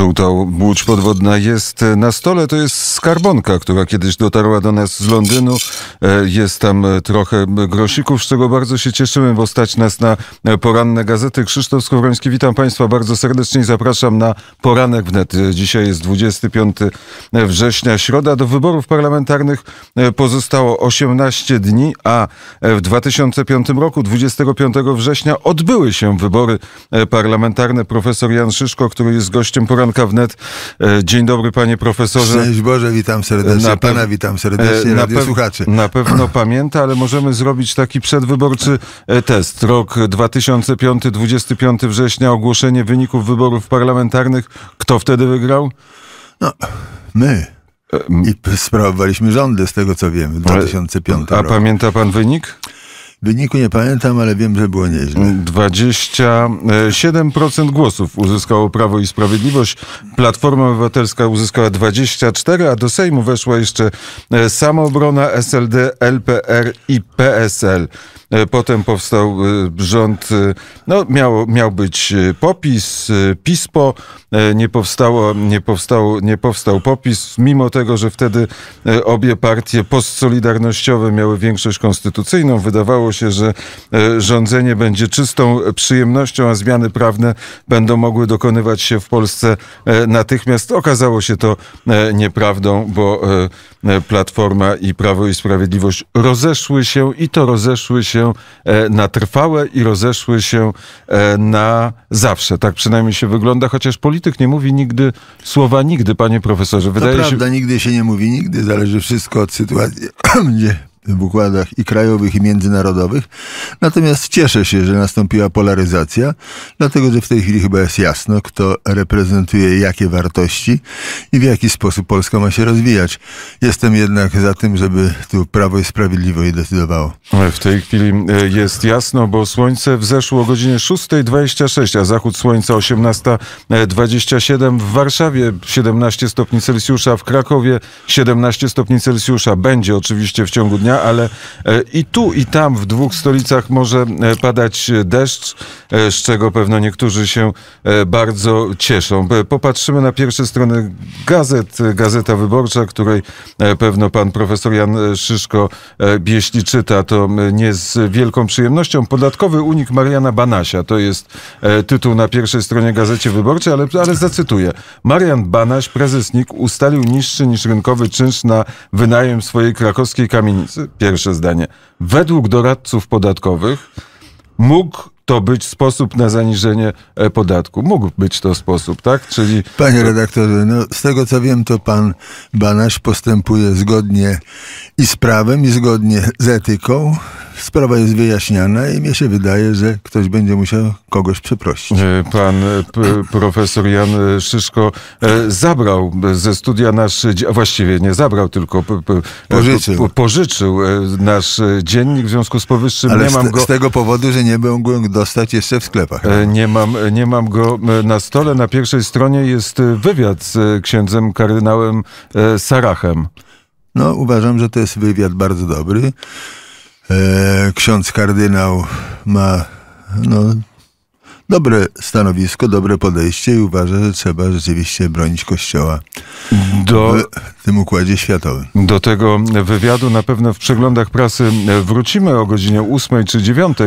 Żółta łódź podwodna jest e, na stole. To jest skarbonka, która kiedyś dotarła do nas z Londynu. E, jest tam e, trochę grosików, z czego bardzo się cieszyłem, bo stać nas na poranne gazety. Krzysztof Skowroński, witam Państwa bardzo serdecznie i zapraszam na poranek wnet. Dzisiaj jest 25 września, środa. Do wyborów parlamentarnych pozostało 18 dni, a w 2005 roku, 25 września, odbyły się wybory parlamentarne. Profesor Jan Szyszko, który jest gościem poranek poranka wnet. E, dzień dobry, panie profesorze. Cześć Boże, witam serdecznie. Na pana witam e, serdecznie, na pe... Na pewno pamięta, ale możemy zrobić taki przedwyborczy e, test. Rok 2005, 25 września, ogłoszenie wyników wyborów parlamentarnych. Kto wtedy wygrał? No, my. I sprawowaliśmy rządy, z tego co wiemy, w 2005 A pamięta pan wynik? Wyniku nie pamiętam, ale wiem, że było nieźle. 27% głosów uzyskało Prawo i Sprawiedliwość. Platforma Obywatelska uzyskała 24, a do Sejmu weszła jeszcze e, Samoobrona, SLD, LPR i PSL. E, potem powstał e, rząd, e, no miał, miał być popis, pismo. nie, powstało, nie, powstał, nie powstał popis, mimo tego, że wtedy obie partie postsolidarnościowe miały większość konstytucyjną. Wydawało się, że rządzenie będzie czystą przyjemnością, a zmiany prawne będą mogły dokonywać się w Polsce natychmiast. Okazało się to nieprawdą, bo E, Platforma i Prawo i Sprawiedliwość rozeszły się i to rozeszły się e, na trwałe i rozeszły się e, na zawsze. Tak przynajmniej się wygląda, chociaż polityk nie mówi nigdy słowa nigdy, panie profesorze. Wydaje to prawda, się... nigdy się nie mówi nigdy, zależy wszystko od sytuacji, gdzie w układach i krajowych, i międzynarodowych. Natomiast cieszę się, że nastąpiła polaryzacja, dlatego że w tej chwili chyba jest jasno, kto reprezentuje jakie wartości i w jaki sposób Polska ma się rozwijać. Jestem jednak za tym, żeby tu Prawo i Sprawiedliwość decydowało. W tej chwili e, jest jasno, bo słońce wzeszło o godzinie 6.26, a zachód słońca 18.27 w Warszawie, 17 stopni Celsjusza w Krakowie, 17 stopni Celsjusza będzie oczywiście w ciągu dnia ale e, i tu, i tam w dwóch stolicach może e, padać deszcz, e, z czego pewno niektórzy się bardzo cieszą. Popatrzymy na pierwsze strony gazet, Gazeta Wyborcza, której pewno pan profesor Jan Szyszko, jeśli czyta, to nie z wielką przyjemnością. Podatkowy unik Mariana Banasia, to jest tytuł na pierwszej stronie Gazecie Wyborczej, ale, ale zacytuję. Marian Banaś, prezes NIK, ustalił niższy niż rynkowy czynsz na wynajem swojej krakowskiej kamienicy. Pierwsze zdanie. Według doradców podatkowych mógł to być sposób na zaniżenie e, podatku. Mógł być to sposób, tak? Czyli... Panie redaktorze, no, z tego co wiem, to pan Banaś postępuje zgodnie i z prawem, i zgodnie z etyką sprawa jest wyjaśniana i mnie się wydaje, że ktoś będzie musiał kogoś przeprosić. E, pan e, profesor Jan e, Szyszko zabrał ze studia nasz, właściwie nie zabrał, tylko pożyczył, pożyczył nasz dziennik, w związku z powyższym Ale nie mam go... z tego powodu, że nie mogłem dostać jeszcze w sklepach. Nie mam, nie mam go na stole. Na pierwszej stronie jest wywiad z księdzem kardynałem Sarachem. No, uważam, że to jest wywiad bardzo dobry. E, ksiądz kardynał ma no, dobre stanowisko, dobre podejście i uważa, że trzeba rzeczywiście bronić Kościoła do, w tym układzie światowym. Do tego wywiadu na pewno w przeglądach prasy wrócimy o godzinie 8 czy 9.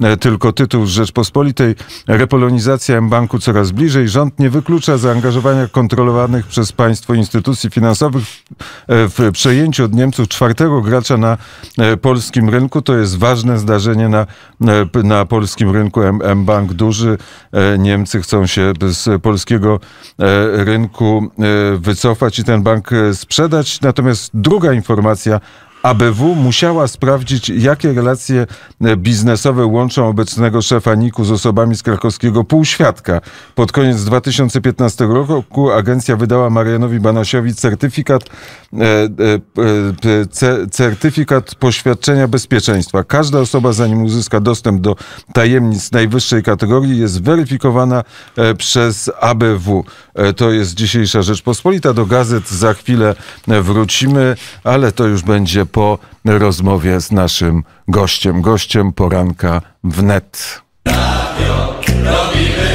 E, tylko tytuł Rzeczpospolitej Repolonizacja M-Banku coraz bliżej. Rząd nie wyklucza zaangażowania kontrolowanych przez państwo instytucji finansowych w e, przejęciu od Niemców czwartego gracza na e, polskim rynku. To jest ważne zdarzenie na, na polskim rynku. M-Bank duży sprzedaży. E, Niemcy chcą się z polskiego e, rynku e, wycofać i ten bank sprzedać. Natomiast druga informacja ABW musiała sprawdzić, jakie relacje e, biznesowe łączą obecnego szefa NIK-u z osobami z krakowskiego półświadka. Pod koniec 2015 roku agencja wydała Marianowi Banasiowi certyfikat, e, e, e certyfikat poświadczenia bezpieczeństwa. Każda osoba, zanim uzyska dostęp do tajemnic najwyższej kategorii, jest weryfikowana e, przez ABW. To jest dzisiejsza Rzeczpospolita. Do gazet za chwilę wrócimy, ale to już będzie po rozmowie z naszym gościem, gościem poranka wnet. Radio, robimy.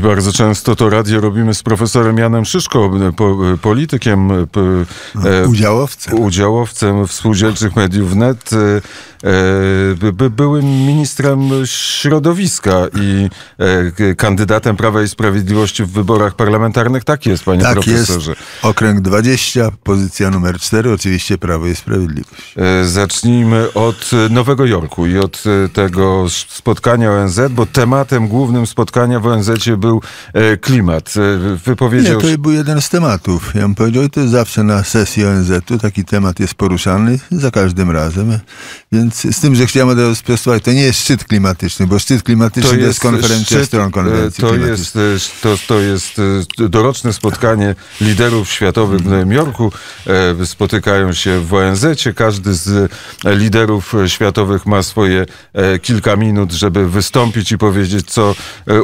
bardzo często to radio robimy z profesorem Janem Szyszko, po, politykiem. e, e udziałowcem. Udziałowcem w współdzielczych mediów net, e, e by, byłym ministrem środowiska i e, kandydatem Prawa i Sprawiedliwości w wyborach parlamentarnych. Tak jest, panie tak profesorze. Jest. Okręg 20, pozycja numer 4, oczywiście Prawo i Sprawiedliwość. E, zacznijmy od Nowego Jorku i od tego spotkania ONZ, bo tematem głównym spotkania w ONZ był E, klimat. E, wypowiedział... Nie, to był jeden z tematów. Ja bym powiedział, to jest zawsze na sesji ONZ-u taki temat jest poruszany za każdym razem. Więc z tym, że chciałem od sprostować, to nie jest szczyt klimatyczny, bo szczyt klimatyczny to jest, to jest konferencja szczyt, stron e, to jest, to, to jest doroczne spotkanie liderów światowych w mhm. Nowym Jorku. Spotykają się w ONZ-cie. Każdy z liderów światowych ma swoje kilka minut, żeby wystąpić i powiedzieć, co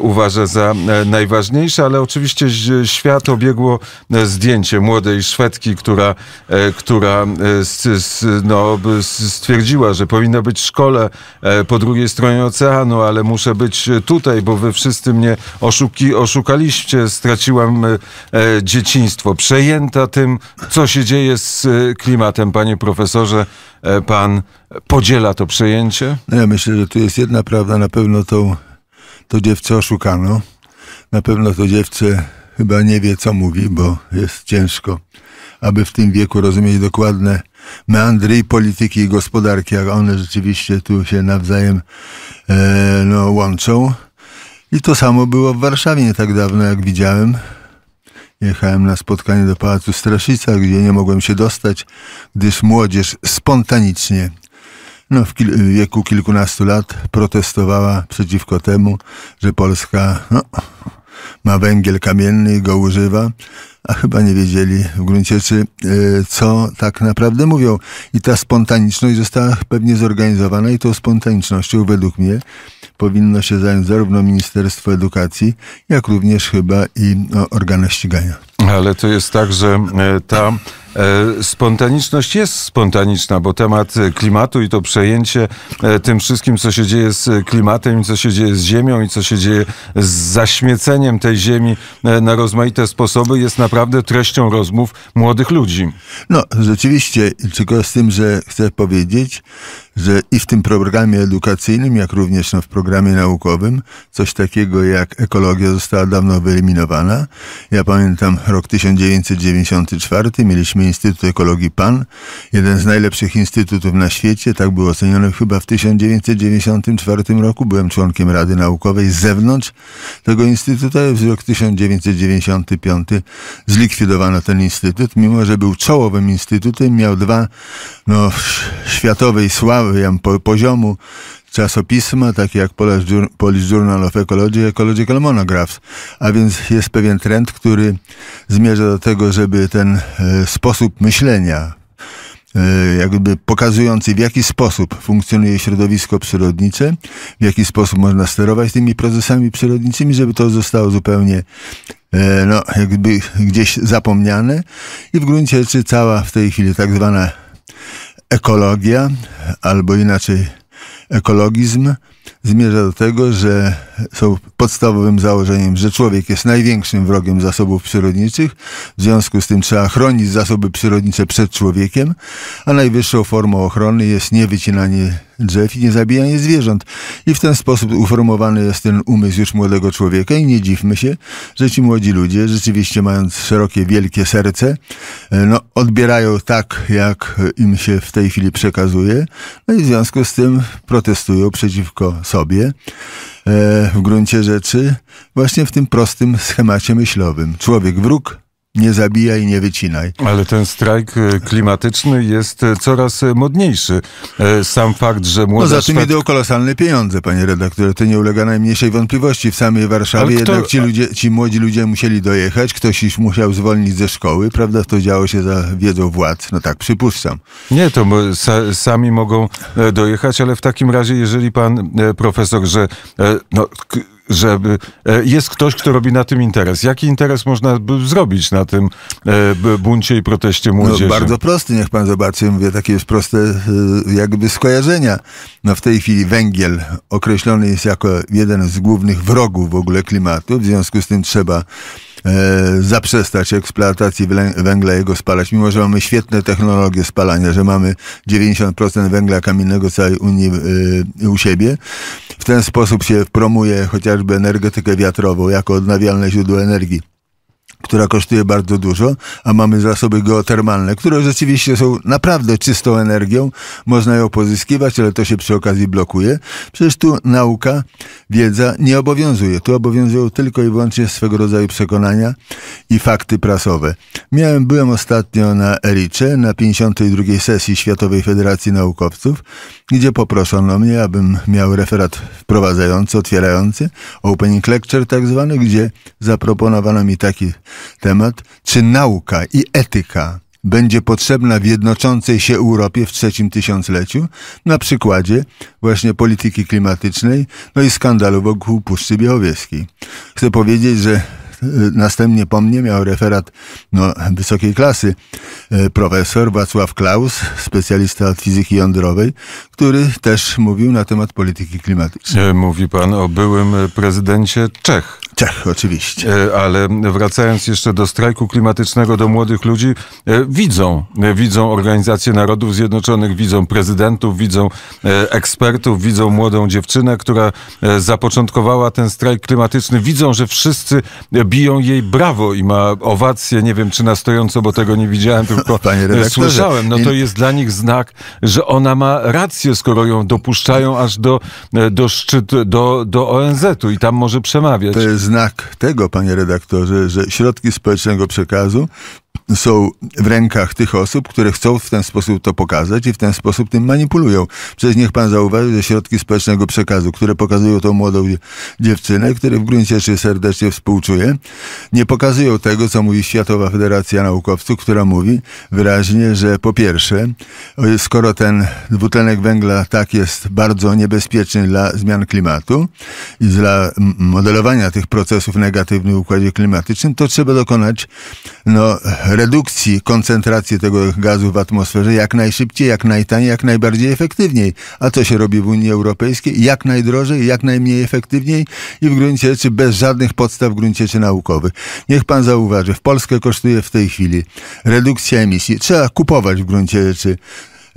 uważa za E, najważniejsze, ale oczywiście świat obiegło e, zdjęcie młodej Szwedki, która, e, która no, stwierdziła, że powinna być w szkole po drugiej stronie oceanu, ale muszę być tutaj, bo wy wszyscy mnie oszuki, oszukaliście, straciłam dzieciństwo. Przejęta tym, co się dzieje z klimatem, panie profesorze, pan podziela to przejęcie? No ja myślę, że tu jest jedna prawda, na pewno tą, to dziewczę oszukano. Na pewno to dziewczę chyba nie wie, co mówi, bo jest ciężko, aby w tym wieku rozumieć dokładne meandry polityki i gospodarki, a one rzeczywiście tu się nawzajem e, no, łączą. I to samo było w Warszawie nie tak dawno, jak widziałem. Jechałem na spotkanie do Pałacu Straszica, gdzie nie mogłem się dostać, gdyż młodzież spontanicznie no, w kil wieku kilkunastu lat protestowała przeciwko temu, że Polska no, ma węgiel kamienny i go używa, a chyba nie wiedzieli w gruncie czy, y, co tak naprawdę mówią. I ta spontaniczność została pewnie zorganizowana i tą spontanicznością według mnie powinno się zająć zarówno Ministerstwo Edukacji, jak również chyba i no, organy ścigania. Ale to jest tak, że e, ta E, spontaniczność jest spontaniczna, bo temat e, klimatu i to przejęcie e, tym wszystkim, co się dzieje z klimatem i co się dzieje z ziemią i co się dzieje z zaśmieceniem tej ziemi na rozmaite sposoby jest naprawdę treścią rozmów młodych ludzi. No, rzeczywiście, tylko z tym, że chcę powiedzieć, że i w tym programie edukacyjnym, jak również no, w programie naukowym, coś takiego jak ekologia została dawno wyeliminowana. Ja pamiętam rok 1994, mieliśmy Instytut Ekologii PAN, jeden z najlepszych instytutów na świecie, tak był oceniony chyba w 1994 roku. Byłem członkiem Rady Naukowej z zewnątrz tego instytutu, a w rok 1995 zlikwidowano ten instytut, mimo że był czołowym instytutem, miał dwa no, światowej sławy, poziomu czasopisma, takie jak Polish Journal of Ecology Ecological Monographs. A więc jest pewien trend, który zmierza do tego, żeby ten e, sposób myślenia, e, jakby pokazujący w jaki sposób funkcjonuje środowisko przyrodnicze, w jaki sposób można sterować tymi procesami przyrodniczymi, żeby to zostało zupełnie e, no, jakby gdzieś zapomniane i w gruncie rzeczy cała w tej chwili tak zwana ekologia, albo inaczej ekologizm zmierza do tego, że są podstawowym założeniem, że człowiek jest największym wrogiem zasobów przyrodniczych, w związku z tym trzeba chronić zasoby przyrodnicze przed człowiekiem, a najwyższą formą ochrony jest niewycinanie drzew i niezabijanie zwierząt. I w ten sposób uformowany jest ten umysł już młodego człowieka i nie dziwmy się, że ci młodzi ludzie, rzeczywiście mając szerokie, wielkie serce, e, no, odbierają tak, jak im się w tej chwili przekazuje, no i w związku z tym protestują przeciwko sobie e, w gruncie rzeczy właśnie w tym prostym schemacie myślowym. Człowiek wróg, nie zabijaj, nie wycinaj. Ale ten strajk e, klimatyczny jest e, coraz e, modniejszy. Sam fakt, że młoda... No za tym Szwed... idą kolosalne pieniądze, panie redaktorze. To nie ulega najmniejszej wątpliwości. W samej Warszawie kto... jednak ci, ludzie, ci młodzi ludzie musieli dojechać, ktoś ich musiał zwolnić ze szkoły, prawda? To działo się za wiedzą władz. No tak, przypuszczam. Nie, to sa sami mogą dojechać, ale w takim razie, jeżeli pan profesor, że no, że e, jest ktoś, kto robi na tym interes. Jaki interes można zrobić na tym e, buncie i proteście no, młodzieży? No, bardzo prosty, niech pan zobaczy. Mówię takie już proste e, jakby skojarzenia. No, w tej chwili węgiel określony jest jako jeden z głównych wrogów w ogóle klimatu. W związku z tym trzeba E, zaprzestać eksploatacji węgla i go spalać, mimo że mamy świetne technologie spalania, że mamy 90% węgla kamiennego całej Unii e, u siebie. W ten sposób się promuje chociażby energetykę wiatrową jako odnawialne źródło energii która kosztuje bardzo dużo, a mamy zasoby geotermalne, które rzeczywiście są naprawdę czystą energią, można ją pozyskiwać, ale to się przy okazji blokuje. Przecież tu nauka, wiedza nie obowiązuje. Tu obowiązują tylko i wyłącznie swego rodzaju przekonania i fakty prasowe. Miałem, byłem ostatnio na Ericze, na 52. sesji Światowej Federacji Naukowców, gdzie poproszono mnie, abym miał referat wprowadzający, otwierający, opening lecture tak zwany, gdzie zaproponowano mi taki temat, czy nauka i etyka będzie potrzebna w jednoczącej się Europie w trzecim tysiącleciu, na przykładzie właśnie polityki klimatycznej, no i skandalu wokół Puszczy Białowieskiej. Chcę powiedzieć, że e, następnie po mnie miał referat no, wysokiej klasy e, profesor Wacław Klaus, specjalista od fizyki jądrowej, który też mówił na temat polityki klimatycznej. E, mówi pan o byłym prezydencie Czech. Czech, oczywiście. E, ale wracając jeszcze do strajku klimatycznego, do młodych ludzi, e, widzą, e, widzą Organizację Narodów Zjednoczonych, widzą prezydentów, widzą ekspertów, widzą młodą dziewczynę, która zapoczątkowała ten strajk klimatyczny. Widzą, że wszyscy biją jej brawo i ma owację, nie wiem czy na stojąco, bo tego nie widziałem, tylko słyszałem. No to jest dla nich znak, że ona ma rację, skoro ją dopuszczają aż do, do szczytu, do, do ONZ-u i tam może przemawiać. To jest znak tego, panie redaktorze, że środki społecznego przekazu są w rękach tych osób, które chcą w ten sposób to pokazać i w ten sposób tym manipulują. Przecież niech pan zauważy, że środki społecznego przekazu, które pokazują tą młodą dziewczynę, której w gruncie rzeczy serdecznie współczuję, nie pokazują tego, co mówi Światowa Federacja Naukowców, która mówi wyraźnie, że po pierwsze, skoro ten dwutlenek węgla tak jest bardzo niebezpieczny dla zmian klimatu i dla modelowania tych procesów negatywnych w układzie klimatycznym, to trzeba dokonać no, redukcji koncentracji tego gazu w atmosferze jak najszybciej, jak najtaniej, jak najbardziej efektywniej. A co się robi w Unii Europejskiej? Jak najdrożej, jak najmniej efektywniej i w gruncie rzeczy bez żadnych podstaw w gruncie rzeczy naukowych. Niech pan zauważy, w Polskę kosztuje w tej chwili redukcja emisji. Trzeba kupować w gruncie rzeczy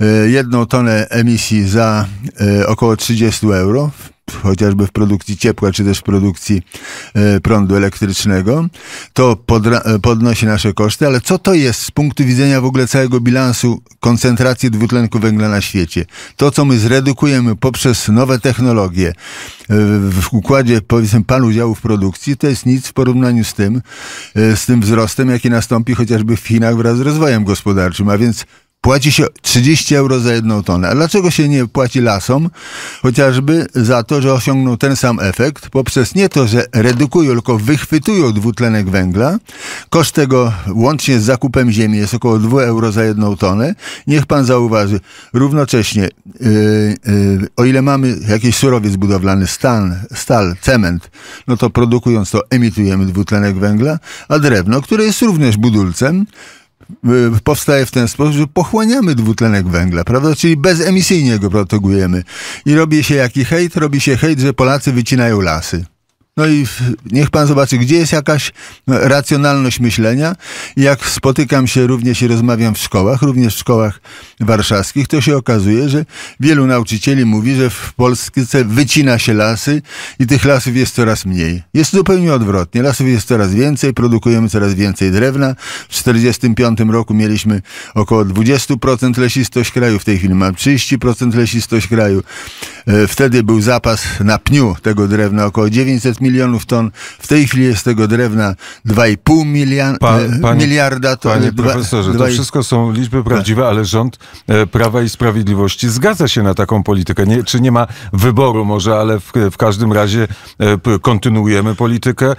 e, jedną tonę emisji za e, około 30 euro chociażby w produkcji ciepła, czy też w produkcji e, prądu elektrycznego. To e, podnosi nasze koszty, ale co to jest z punktu widzenia w ogóle całego bilansu koncentracji dwutlenku węgla na świecie? To, co my zredukujemy poprzez nowe technologie e, w układzie, powiedzmy, pan w produkcji, to jest nic w porównaniu z tym, z tym wzrostem, jaki nastąpi chociażby w Chinach wraz z rozwojem gospodarczym, a więc Płaci się 30 euro za jedną tonę. A dlaczego się nie płaci lasom? Chociażby za to, że osiągną ten sam efekt poprzez nie to, że redukują, tylko wychwytują dwutlenek węgla. Koszt tego łącznie z zakupem ziemi jest około 2 euro za jedną tonę. Niech pan zauważy, równocześnie, yy, yy, o ile mamy jakiś surowiec budowlany, stan, stal, cement, no to produkując to emitujemy dwutlenek węgla, a drewno, które jest również budulcem, Y, powstaje w ten sposób, że pochłaniamy dwutlenek węgla, prawda? Czyli bezemisyjnie go produkujemy. I robi się jaki hejt? Robi się hejt, że Polacy wycinają lasy. No i niech pan zobaczy, gdzie jest jakaś racjonalność myślenia. Jak spotykam się również i rozmawiam w szkołach, również w szkołach warszawskich, to się okazuje, że wielu nauczycieli mówi, że w Polsce wycina się lasy i tych lasów jest coraz mniej. Jest zupełnie odwrotnie. Lasów jest coraz więcej, produkujemy coraz więcej drewna. W 1945 roku mieliśmy około 20% lesistość kraju, w tej chwili mamy 30% lesistość kraju. E, wtedy był zapas na pniu tego drewna około 900 milionów milionów ton. W tej chwili jest tego drewna 2,5 milion, pa, e, panie, miliarda ton. Panie profesorze, to wszystko są tak. liczby prawdziwe, ale rząd e, Prawa i Sprawiedliwości zgadza się na taką politykę. Nie, czy nie ma wyboru może, ale w, w każdym razie e, kontynuujemy politykę.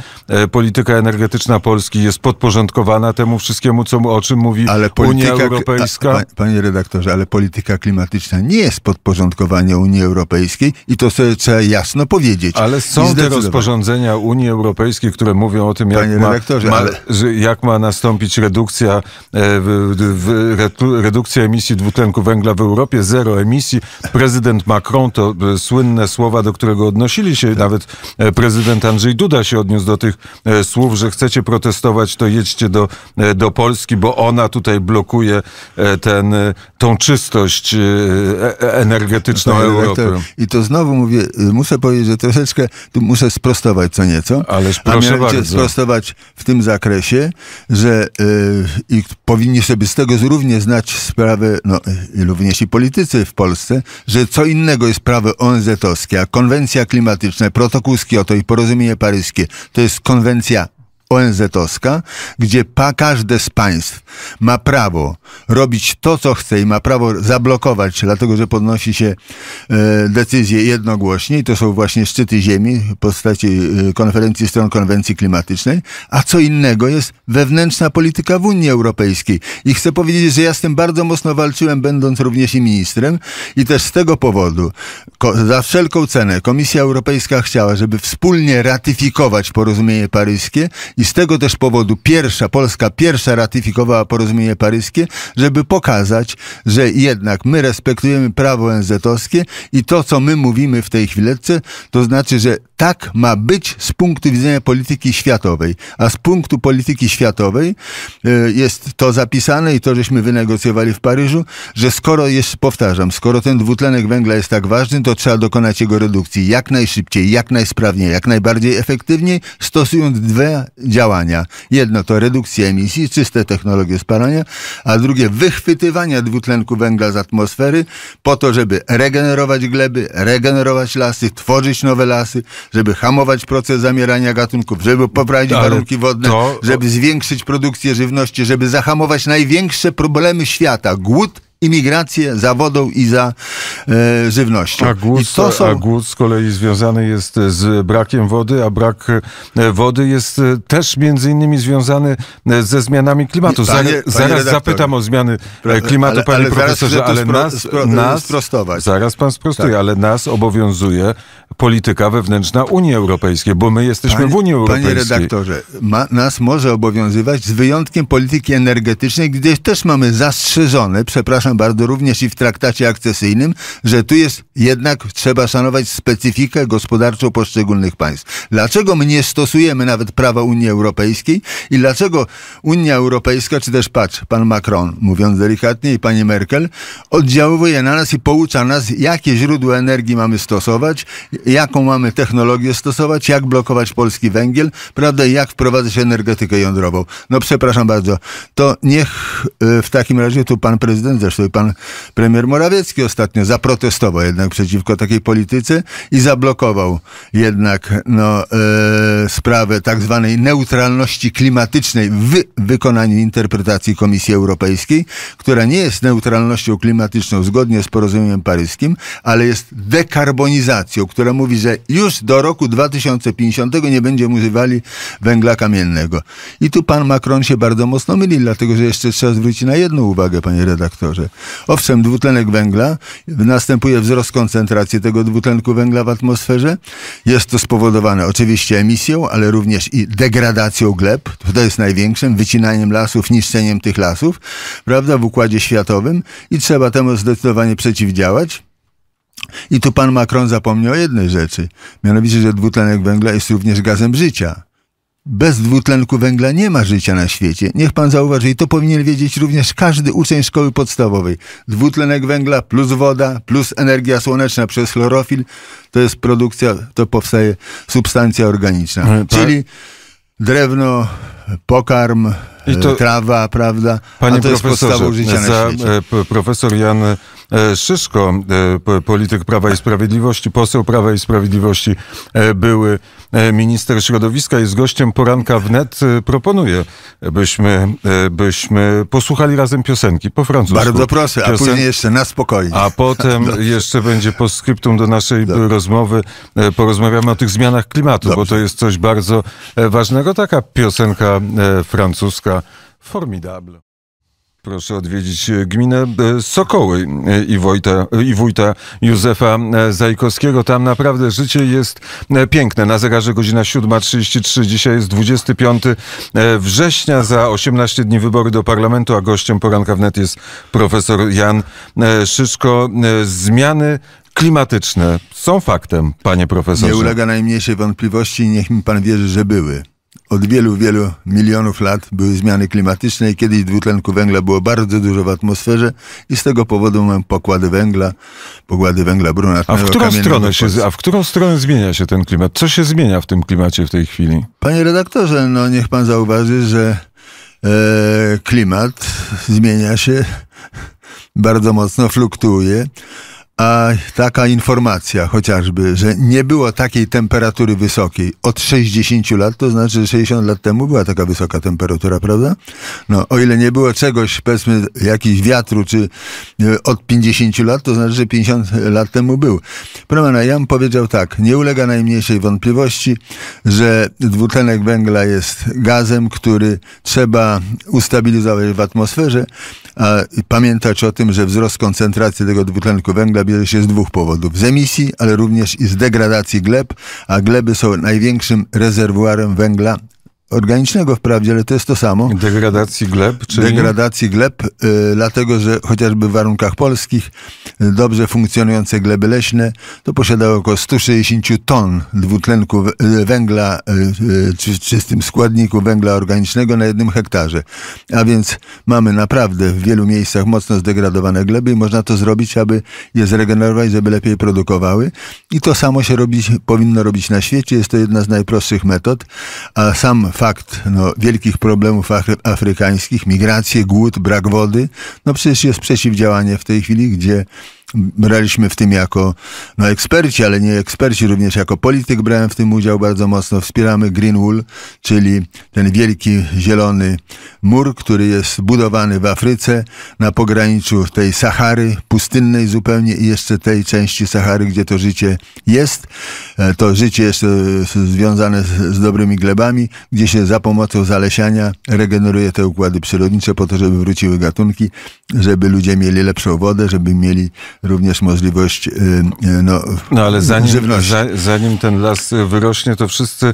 Polityka energetyczna Polski jest podporządkowana temu wszystkiemu, co, o czym mówi polityka, Unia Europejska. A, panie redaktorze, ale polityka klimatyczna nie jest podporządkowana Unii Europejskiej i to sobie trzeba jasno powiedzieć. Ale są te rozporządzenia rozporządzenia Unii Europejskiej, które mówią o tym, jak, ma, jak ma nastąpić redukcja, e, w, w, redukcja emisji dwutlenku węgla w Europie, zero emisji. Prezydent Macron to e, słynne słowa, do którego odnosili się, nawet e, prezydent Andrzej Duda się odniósł do tych słów, że chcecie protestować, to jedźcie do, do Polski, bo ona tutaj blokuje ten, tą czystość energetyczną Europy. I to znowu mówię, muszę powiedzieć, że troszeczkę tu muszę sprostować sprostować co nieco. Ależ a mianowicie sprostować w tym zakresie, że yy, i powinni sobie z tego równie znać sprawę, no, również i politycy w Polsce, że co innego jest prawo ONZ-owskie, a konwencja klimatyczna, protokół z Kioto i porozumienie paryskie, to jest konwencja ONZ-owska, gdzie pa każde z państw ma prawo robić to, co chce i ma prawo zablokować, dlatego że podnosi się e, decyzje jednogłośnie i to są właśnie szczyty ziemi w postaci e, konferencji stron konwencji klimatycznej, a co innego jest wewnętrzna polityka w Unii Europejskiej. I chcę powiedzieć, że ja z tym bardzo mocno walczyłem, będąc również i ministrem i też z tego powodu za wszelką cenę Komisja Europejska chciała, żeby wspólnie ratyfikować porozumienie paryskie i z tego też powodu pierwsza, Polska pierwsza ratyfikowała porozumienie paryskie, żeby pokazać, że jednak my respektujemy prawo ONZ-owskie i to, co my mówimy w tej chwileczce, to znaczy, że tak ma być z punktu widzenia polityki światowej. A z punktu polityki światowej y, jest to zapisane i to, żeśmy wynegocjowali w Paryżu, że skoro jest, powtarzam, skoro ten dwutlenek węgla jest tak ważny, to trzeba dokonać jego redukcji jak najszybciej, jak najsprawniej, jak najbardziej efektywniej, stosując dwie działania. Jedno to redukcja emisji, czyste technologie spalania, a drugie wychwytywania dwutlenku węgla z atmosfery po to, żeby regenerować gleby, regenerować lasy, tworzyć nowe lasy, żeby hamować proces zamierania gatunków, żeby poprawić Ale warunki wodne, to... żeby zwiększyć produkcję żywności, żeby zahamować największe problemy świata, głód imigrację za wodą i za e, żywnością. A głód, to są... a głód z kolei związany jest e, z brakiem wody, a brak e, wody jest e, też między innymi związany ze zmianami klimatu. Panie, zaraz, panie zaraz zapytam o zmiany klimatu, panie profesorze, ale nas, nas sprostować. zaraz pan sprostuje, tak. ale nas obowiązuje polityka wewnętrzna Unii Europejskiej, bo my jesteśmy panie, w Unii Europejskiej. Panie redaktorze, ma, nas może obowiązywać z wyjątkiem polityki energetycznej, gdzie też mamy zastrzeżone, przepraszam, bardzo również i w traktacie akcesyjnym, że tu jest jednak trzeba szanować specyfikę gospodarczą poszczególnych państw. Dlaczego my nie stosujemy nawet prawa Unii Europejskiej i dlaczego Unia Europejska, czy też patrz, pan Macron, mówiąc delikatnie, i pani Merkel, oddziałuje na nas i poucza nas, jakie źródła energii mamy stosować, jaką mamy technologię stosować, jak blokować polski węgiel, prawda, i jak wprowadzać energetykę jądrową. No przepraszam bardzo, to niech e, w takim razie tu pan prezydent zresztą pan premier Morawiecki ostatnio zaprotestował jednak przeciwko takiej polityce i zablokował jednak no, e, sprawę tak zwanej neutralności klimatycznej w wykonaniu interpretacji Komisji Europejskiej, która nie jest neutralnością klimatyczną zgodnie z porozumieniem paryskim, ale jest dekarbonizacją, która mówi, że już do roku 2050 nie będziemy używali węgla kamiennego. I tu pan Macron się bardzo mocno myli, dlatego że jeszcze trzeba zwrócić na jedną uwagę, panie redaktorze. Owszem, dwutlenek węgla, następuje wzrost koncentracji tego dwutlenku węgla w atmosferze. Jest to spowodowane oczywiście emisją, ale również i degradacją gleb, to jest największym, wycinaniem lasów, niszczeniem tych lasów, prawda, w układzie światowym i trzeba temu zdecydowanie przeciwdziałać. I tu pan Macron zapomniał o jednej rzeczy, mianowicie, że dwutlenek węgla jest również gazem życia. Bez dwutlenku węgla nie ma życia na świecie. Niech pan zauważy, i to powinien wiedzieć również każdy uczeń szkoły podstawowej. Dwutlenek węgla plus woda plus energia słoneczna przez chlorofil to jest produkcja, to powstaje substancja organiczna. Czyli drewno, pokarm, i to, trawa, prawda? Panie A to jest życia za, e, Profesor Jan e, Szyszko, e, polityk Prawa i Sprawiedliwości, poseł Prawa i Sprawiedliwości, były minister środowiska, jest gościem poranka wnet. Proponuję, byśmy, byśmy posłuchali razem piosenki po francusku. Bardzo proszę, a później jeszcze na spokojnie. A potem Dobrze. jeszcze będzie po skryptum do naszej Dobrze. rozmowy. Porozmawiamy o tych zmianach klimatu, Dobrze. bo to jest coś bardzo ważnego. Taka piosenka francuska. Polska formidable. Proszę odwiedzić e, gminę e, Sokoły e, i, Wojta, i wójta Józefa Zajkowskiego. Tam naprawdę życie jest piękne. Na zegarze godzina 7.33. Dzisiaj jest 25 września. Za 18 dni wybory do parlamentu, a gościem poranka wnet jest profesor Jan Szyszko. Zmiany klimatyczne są faktem, panie profesorze. Nie ulega najmniejszej wątpliwości. Niech mi pan wierzy, że były od wielu, wielu milionów lat były zmiany klimatyczne i kiedyś dwutlenku węgla było bardzo dużo w atmosferze i z tego powodu mamy pokłady węgla, pokłady węgla brunatnego. A w którą, stronę się, a w którą stronę zmienia się ten klimat? Co się zmienia w tym klimacie w tej chwili? Panie redaktorze, no niech pan zauważy, że e, klimat zmienia się bardzo mocno, fluktuuje. A taka informacja chociażby, że nie było takiej temperatury wysokiej od 60 lat, to znaczy, że 60 lat temu była taka wysoka temperatura, prawda? No, o ile nie było czegoś, powiedzmy, jakiś wiatru, czy e, od 50 lat, to znaczy, że 50 lat temu był. ja bym powiedział tak, nie ulega najmniejszej wątpliwości, że dwutlenek węgla jest gazem, który trzeba ustabilizować w atmosferze, a pamiętać o tym, że wzrost koncentracji tego dwutlenku węgla bierze się z dwóch powodów. Z emisji, ale również i z degradacji gleb, a gleby są największym rezerwuarem węgla, organicznego wprawdzie, ale to jest to samo. Degradacji gleb, czyli... Degradacji gleb, y, dlatego że chociażby w warunkach polskich y, dobrze funkcjonujące gleby leśne to posiadały około 160 ton dwutlenku y, węgla y, y czy czystym składniku węgla organicznego na jednym hektarze. A więc mamy naprawdę w wielu miejscach mocno zdegradowane gleby i można to zrobić, aby je zregenerować, żeby lepiej produkowały. I to samo się robi, powinno robić na świecie. Jest to jedna z najprostszych metod, a sam fakt no, wielkich problemów afry afrykańskich, migracje, głód, brak wody. No przecież jest przeciwdziałanie w tej chwili, gdzie braliśmy w tym jako no, eksperci, ale nie eksperci, również jako polityk brałem w tym udział bardzo mocno. Wspieramy Green Wall, czyli ten wielki zielony mur, który jest budowany w Afryce na pograniczu tej Sahary, pustynnej zupełnie i jeszcze tej części Sahary, gdzie to życie jest. E, to życie jest związane z, z dobrymi glebami, gdzie się za pomocą zalesiania regeneruje te układy przyrodnicze po to, żeby wróciły gatunki, żeby ludzie mieli lepszą wodę, żeby mieli również możliwość y, y, no, no ale zanim, za, zanim ten las y, wyrośnie, to wszyscy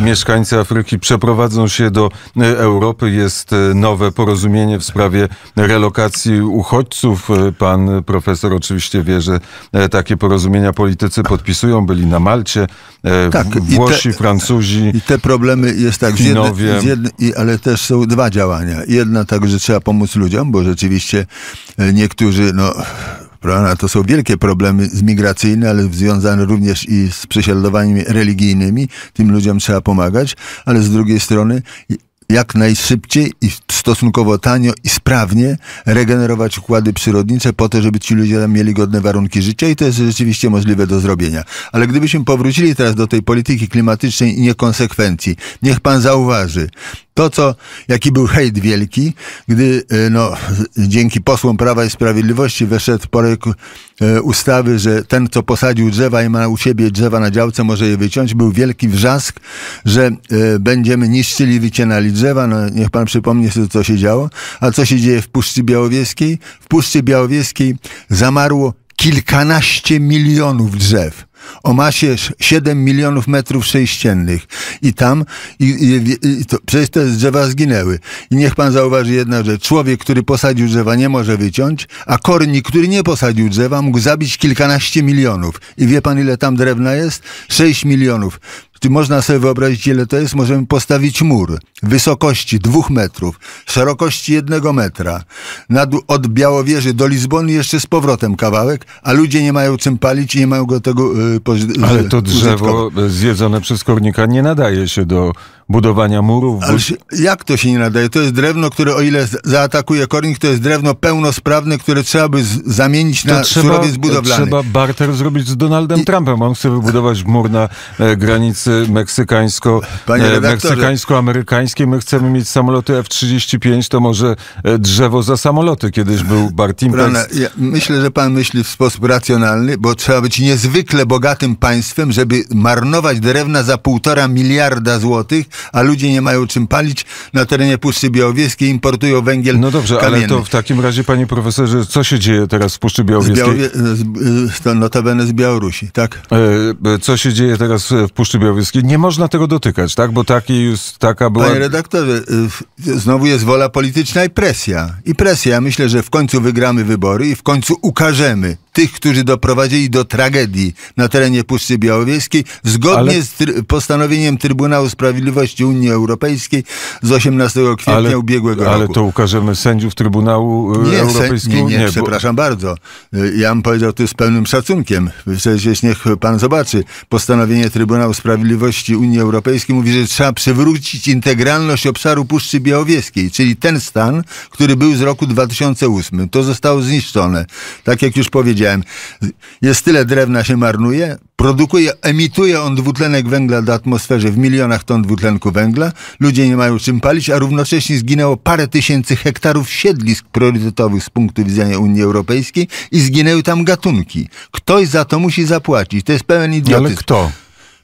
mieszkańcy Afryki przeprowadzą się do Europy. Jest nowe porozumienie w sprawie relokacji uchodźców. Pan profesor oczywiście wie, że takie porozumienia politycy podpisują. Byli na Malcie, tak, Włosi, i te, Francuzi. I te problemy jest tak, Chinowie. z jedne, z jedne, ale też są dwa działania. Jedna tak, że trzeba pomóc ludziom, bo rzeczywiście niektórzy no, Prawda? To są wielkie problemy migracyjne, ale związane również i z prześladowaniami religijnymi. Tym ludziom trzeba pomagać, ale z drugiej strony jak najszybciej i stosunkowo tanio i sprawnie regenerować układy przyrodnicze po to, żeby ci ludzie mieli godne warunki życia i to jest rzeczywiście możliwe do zrobienia. Ale gdybyśmy powrócili teraz do tej polityki klimatycznej i niekonsekwencji, niech pan zauważy, to, co, jaki był hejt wielki, gdy e, no, dzięki posłom Prawa i Sprawiedliwości weszedł projekt ustawy, że ten, co posadził drzewa i ma u siebie drzewa na działce, może je wyciąć, był wielki wrzask, że e, będziemy niszczyli, wycinali drzewa. No, niech pan przypomni sobie, co się działo. A co się dzieje w Puszczy Białowieskiej? W Puszczy Białowieskiej zamarło kilkanaście milionów drzew o masie 7 milionów metrów sześciennych i tam i, i, i to, przecież te drzewa zginęły. I niech pan zauważy jedna rzecz. Człowiek, który posadził drzewa nie może wyciąć, a kornik, który nie posadził drzewa mógł zabić kilkanaście milionów. I wie pan ile tam drewna jest? 6 milionów. Czy można sobie wyobrazić, ile to jest? Możemy postawić mur wysokości dwóch metrów, szerokości jednego metra, nad, od Białowieży do Lizbony jeszcze z powrotem kawałek, a ludzie nie mają czym palić i nie mają go tego yy, Ale to drzewo użytkowo. zjedzone przez kornika nie nadaje się do budowania murów. Ale jak to się nie nadaje? To jest drewno, które o ile zaatakuje kornik, to jest drewno pełnosprawne, które trzeba by zamienić na trzeba, surowiec budowlany. Trzeba barter zrobić z Donaldem I... Trumpem. On chce wybudować mur na e, granicy meksykańsko, e, meksykańsko-amerykańskiej. My chcemy mieć samoloty F-35, to może e, drzewo za samoloty. Kiedyś był Bartim. Ja myślę, że pan myśli w sposób racjonalny, bo trzeba być niezwykle bogatym państwem, żeby marnować drewna za półtora miliarda złotych, a ludzie nie mają czym palić. Na terenie Puszczy Białowieskiej importują węgiel No dobrze, kamienny. ale to w takim razie, panie profesorze, co się dzieje teraz w Puszczy Białowieskiej? Z Białowie- z, to notabene z Białorusi, tak. E, e, co się dzieje teraz w Puszczy Białowieskiej? Nie można tego dotykać, tak? Bo taki już, taka była... Panie redaktorze, y, znowu jest wola polityczna i presja. I presja. Ja myślę, że w końcu wygramy wybory i w końcu ukażemy tych, którzy doprowadzili do tragedii na terenie Puszczy Białowieskiej zgodnie ale... z postanowieniem Trybunału Sprawiedliwości przyszłości Unii Europejskiej z 18 kwietnia ale, ubiegłego ale roku. Ale to ukażemy sędziów Trybunału e, nie, Europejskiego? Nie, nie, nie, przepraszam bo... bardzo. E, ja bym powiedział to z pełnym szacunkiem. Przecież niech pan zobaczy. Postanowienie Trybunału Sprawiedliwości Unii Europejskiej mówi, że trzeba przywrócić integralność obszaru Puszczy Białowieskiej, czyli ten stan, który był z roku 2008. To zostało zniszczone. Tak jak już powiedziałem, jest tyle drewna się marnuje, Produkuje, emituje on dwutlenek węgla do atmosfery w milionach ton dwutlenku węgla. Ludzie nie mają czym palić, a równocześnie zginęło parę tysięcy hektarów siedlisk priorytetowych z punktu widzenia Unii Europejskiej i zginęły tam gatunki. Ktoś za to musi zapłacić. To jest pełen idiotyzm. Ale kto?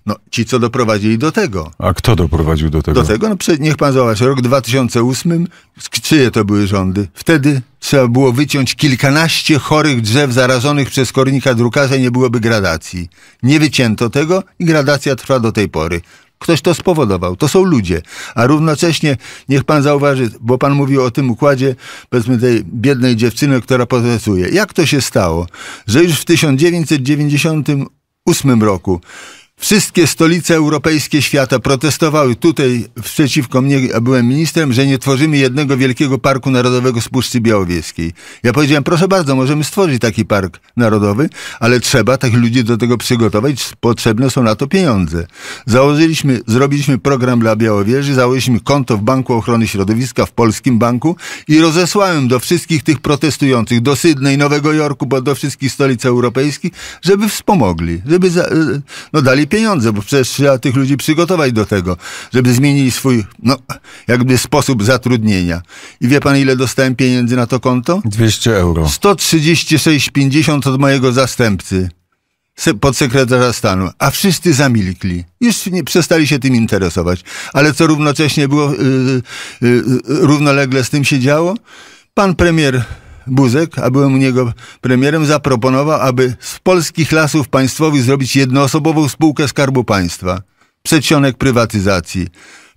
No, ci, co doprowadzili do tego. A kto doprowadził do tego? Do tego, no niech pan zobaczy, rok 2008, czyje to były rządy? Wtedy trzeba było wyciąć kilkanaście chorych drzew zarażonych przez kornika drukarza i nie byłoby gradacji. Nie wycięto tego i gradacja trwa do tej pory. Ktoś to spowodował. To są ludzie. A równocześnie, niech pan zauważy, bo pan mówił o tym układzie, powiedzmy tej biednej dziewczyny, która protestuje. Jak to się stało, że już w 1998 roku Wszystkie stolice europejskie świata protestowały tutaj przeciwko mnie, a byłem ministrem, że nie tworzymy jednego wielkiego parku narodowego z Puszczy Białowieskiej. Ja powiedziałem, proszę bardzo, możemy stworzyć taki park narodowy, ale trzeba tych ludzi do tego przygotować, potrzebne są na to pieniądze. Założyliśmy, zrobiliśmy program dla Białowieży, założyliśmy konto w Banku Ochrony Środowiska, w Polskim Banku i rozesłałem do wszystkich tych protestujących, do Sydney, Nowego Jorku, bo do wszystkich stolic europejskich, żeby wspomogli, żeby za, e, no dali pieniądze, bo przecież trzeba tych ludzi przygotować do tego, żeby zmienili swój, no, jakby sposób zatrudnienia. I wie pan, ile dostałem pieniędzy na to konto? 200 euro. 136,50 od mojego zastępcy podsekretarza stanu, a wszyscy zamilkli. Już nie przestali się tym interesować. Ale co równocześnie było, yy, yy, równolegle z tym się działo? Pan premier Buzek, a byłem u niego premierem, zaproponował, aby z polskich lasów państwowych zrobić jednoosobową spółkę Skarbu Państwa. Przedsionek prywatyzacji.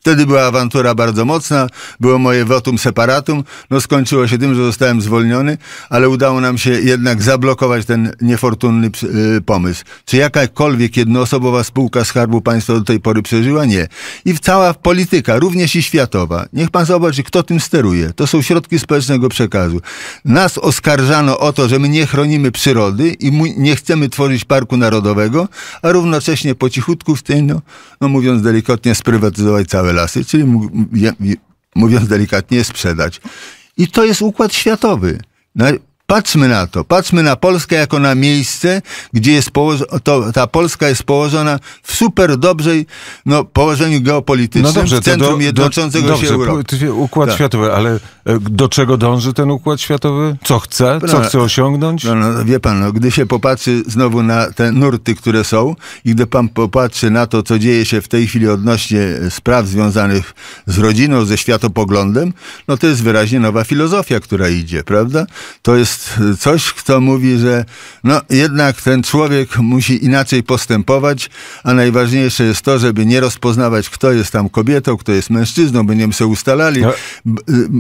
Wtedy była awantura bardzo mocna, było moje votum separatum, no skończyło się tym, że zostałem zwolniony, ale udało nam się jednak zablokować ten niefortunny y, pomysł. Czy jakakolwiek jednoosobowa spółka Skarbu Państwa do tej pory przeżyła? Nie. I cała polityka, również i światowa. Niech pan zobaczy, kto tym steruje. To są środki społecznego przekazu. Nas oskarżano o to, że my nie chronimy przyrody i nie chcemy tworzyć parku narodowego, a równocześnie po cichutku w tym, no, no mówiąc delikatnie, sprywatyzować całe lasy, czyli mówiąc delikatnie, sprzedać. I to jest układ światowy. Patrzmy na to, patrzmy na Polskę jako na miejsce, gdzie jest to, ta Polska jest położona w super dobrej no, położeniu geopolitycznym, no dobrze, w centrum do, jednoczącego do, się Europy. Układ tak. światowy, ale e, do czego dąży ten układ światowy? Co chce? Co no, chce osiągnąć? No, no, wie pan, no, gdy się popatrzy znowu na te nurty, które są i gdy pan popatrzy na to, co dzieje się w tej chwili odnośnie spraw związanych z rodziną, ze światopoglądem, no to jest wyraźnie nowa filozofia, która idzie, prawda? To jest jest coś, kto mówi, że no jednak ten człowiek musi inaczej postępować, a najważniejsze jest to, żeby nie rozpoznawać, kto jest tam kobietą, kto jest mężczyzną, będziemy sobie ustalali. No. Y,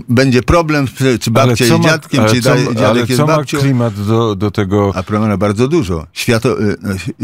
będzie problem, czy babcia jest ma, dziadkiem, czy co, dziadek ale jest co ma klimat do, do tego? A problemu bardzo dużo. Świato, y,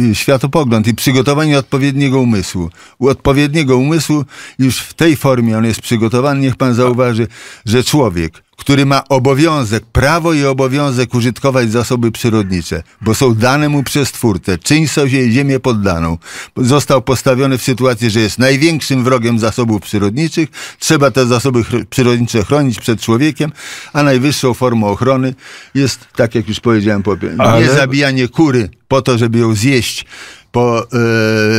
y, światopogląd i przygotowanie odpowiedniego umysłu. U odpowiedniego umysłu już w tej formie on jest przygotowany, niech pan zauważy, że człowiek który ma obowiązek, prawo i obowiązek użytkować zasoby przyrodnicze, bo są dane mu przez Twórcę, czyń sobie ziemię poddaną. Został postawiony w sytuacji, że jest największym wrogiem zasobów przyrodniczych, trzeba te zasoby przyrodnicze chronić przed człowiekiem, a najwyższą formą ochrony jest, tak jak już powiedziałem, Ale... nie zabijanie kury po to, żeby ją zjeść po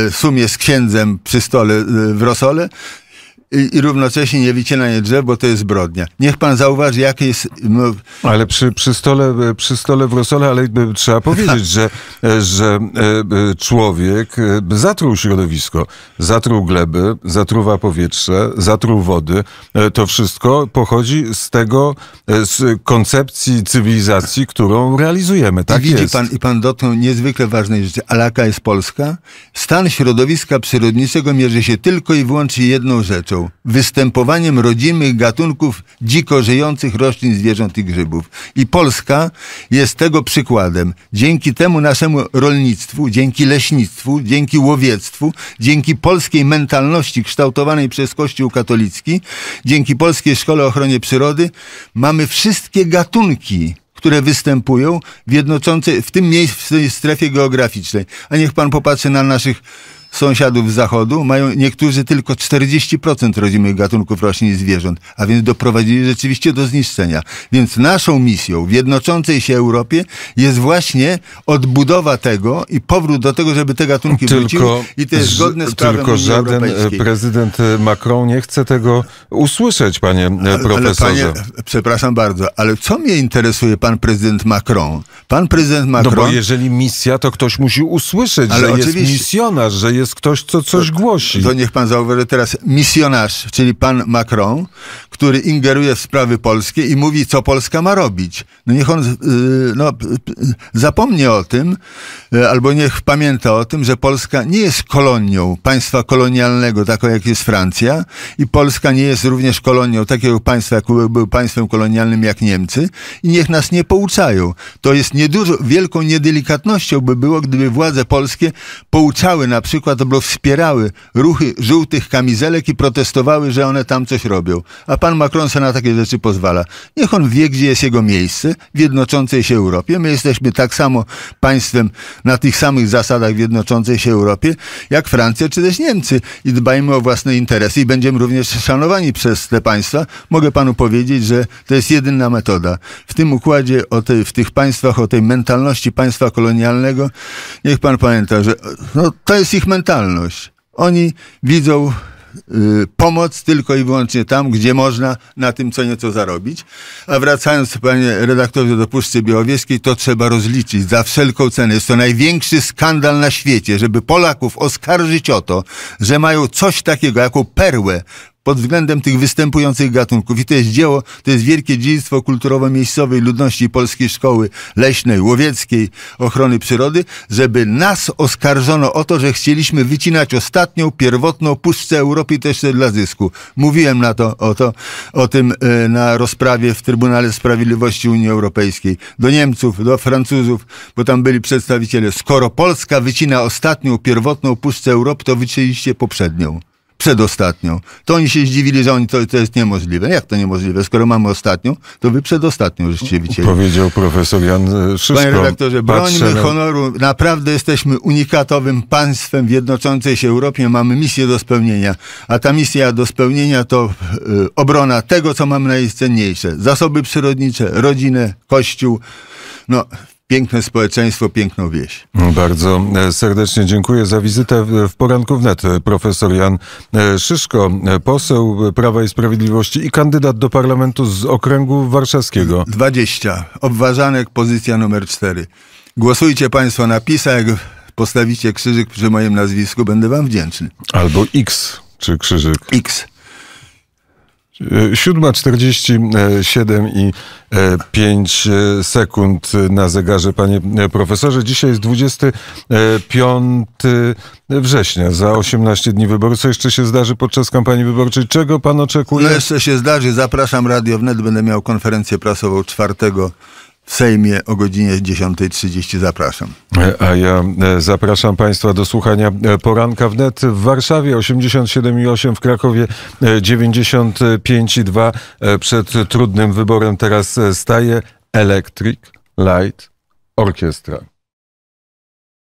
y, sumie z księdzem przy stole y, w Rosole, i, i równocześnie nie wycinanie drzew, bo to jest zbrodnia. Niech pan zauważy, jakie jest... No... Ale przy, przy, stole, przy stole w Rosole, ale e, trzeba powiedzieć, że, e, że e, człowiek zatruł środowisko, zatruł gleby, zatruwa powietrze, zatruł wody. To wszystko pochodzi z tego, z koncepcji cywilizacji, którą realizujemy. Tak I widzi jest. pan, i pan dotknął niezwykle ważnej rzeczy, Alaka jaka jest Polska? Stan środowiska przyrodniczego mierzy się tylko i wyłącznie jedną rzeczą występowaniem rodzimych gatunków dziko żyjących roślin, zwierząt i grzybów. I Polska jest tego przykładem. Dzięki temu naszemu rolnictwu, dzięki leśnictwu, dzięki łowiectwu, dzięki polskiej mentalności kształtowanej przez Kościół katolicki, dzięki Polskiej Szkole Ochronie Przyrody mamy wszystkie gatunki które występują w jednoczącej, w tym miejscu, w tej strefie geograficznej. A niech pan popatrzy na naszych sąsiadów z zachodu mają niektórzy tylko 40% rodzimych gatunków roślin i zwierząt, a więc doprowadzili rzeczywiście do zniszczenia. Więc naszą misją w jednoczącej się Europie jest właśnie odbudowa tego i powrót do tego, żeby te gatunki tylko, wróciły i to jest zgodne z prawem Tylko Unii żaden prezydent Macron nie chce tego usłyszeć, panie e, ale, profesorze. Ale panie, e, przepraszam bardzo, ale co mnie interesuje pan prezydent Macron? Pan prezydent Macron... No bo jeżeli misja, to ktoś musi usłyszeć, ale że jest misjonarz, że jest jest ktoś, co coś to, głosi. To niech pan zauważy teraz misjonarz, czyli pan Macron, który ingeruje w sprawy polskie i mówi, co Polska ma robić. No niech on y, no, zapomnie o tym, y, albo niech pamięta o tym, że Polska nie jest kolonią państwa kolonialnego, taką jak jest Francja, i Polska nie jest również kolonią takiego państwa, jak był państwem kolonialnym jak Niemcy, i niech nas nie pouczają. To jest niedużo, wielką niedelikatnością by było, gdyby władze polskie pouczały na przykład przykład wspierały ruchy żółtych kamizelek i protestowały, że one tam coś robią. A pan Macron se na takie rzeczy pozwala. Niech on wie, gdzie jest jego miejsce w jednoczącej się Europie. My jesteśmy tak samo państwem na tych samych zasadach w jednoczącej się Europie, jak Francja czy też Niemcy. I dbajmy o własne interesy i będziemy również szanowani przez te państwa. Mogę panu powiedzieć, że to jest jedyna metoda. W tym układzie, o tej, w tych państwach, o tej mentalności państwa kolonialnego, niech pan pamięta, że no, to jest ich mentalność mentalność. Oni widzą y, pomoc tylko i wyłącznie tam, gdzie można na tym co nieco zarobić. A wracając, panie redaktorze, do Puszczy Białowieskiej, to trzeba rozliczyć za wszelką cenę. Jest to największy skandal na świecie, żeby Polaków oskarżyć o to, że mają coś takiego, jaką perłę pod względem tych występujących gatunków. I to jest dzieło, to jest wielkie dziedzictwo kulturowo-miejscowej ludności polskiej szkoły leśnej, łowieckiej, ochrony przyrody, żeby nas oskarżono o to, że chcieliśmy wycinać ostatnią, pierwotną puszczę Europy też dla zysku. Mówiłem na to, o, to, o tym e, na rozprawie w Trybunale Sprawiedliwości Unii Europejskiej. Do Niemców, do Francuzów, bo tam byli przedstawiciele. Skoro Polska wycina ostatnią, pierwotną puszczę Europy, to wycięliście poprzednią przedostatnią. To oni się zdziwili, że oni to, to jest niemożliwe. Jak to niemożliwe? Skoro mamy ostatnią, to wy przedostatnią żeście widzieli. Powiedział profesor Jan e, Szyszko. Panie redaktorze, brońmy na... honoru. Naprawdę jesteśmy unikatowym państwem w jednoczącej się Europie. Mamy misję do spełnienia. A ta misja do spełnienia to e, obrona tego, co mamy najcenniejsze. Zasoby przyrodnicze, rodzinę, kościół. No, piękne społeczeństwo, piękną wieś. Bardzo e, serdecznie dziękuję za wizytę w Poranku Wnet. E, profesor Jan e, Szyszko, poseł Prawa i Sprawiedliwości i kandydat do parlamentu z okręgu warszawskiego. 20. Obważanek, pozycja numer 4. Głosujcie Państwo na PiSa, jak postawicie krzyżyk przy moim nazwisku, będę Wam wdzięczny. Albo X czy krzyżyk. X. 7.47 i 5 e, e, sekund na zegarze, panie e, profesorze. Dzisiaj jest 25 września, za 18 dni wyboru. Co jeszcze się zdarzy podczas kampanii wyborczej? Czego pan oczekuje? No jeszcze się zdarzy. Zapraszam Radio Wnet. Będę miał konferencję prasową 4 Sejmie o godzinie 10.30. Zapraszam. E, a ja e, zapraszam Państwa do słuchania e, poranka wnet w Warszawie 87,8, w Krakowie 95,2. Przed trudnym wyborem teraz staje Electric Light Orchestra.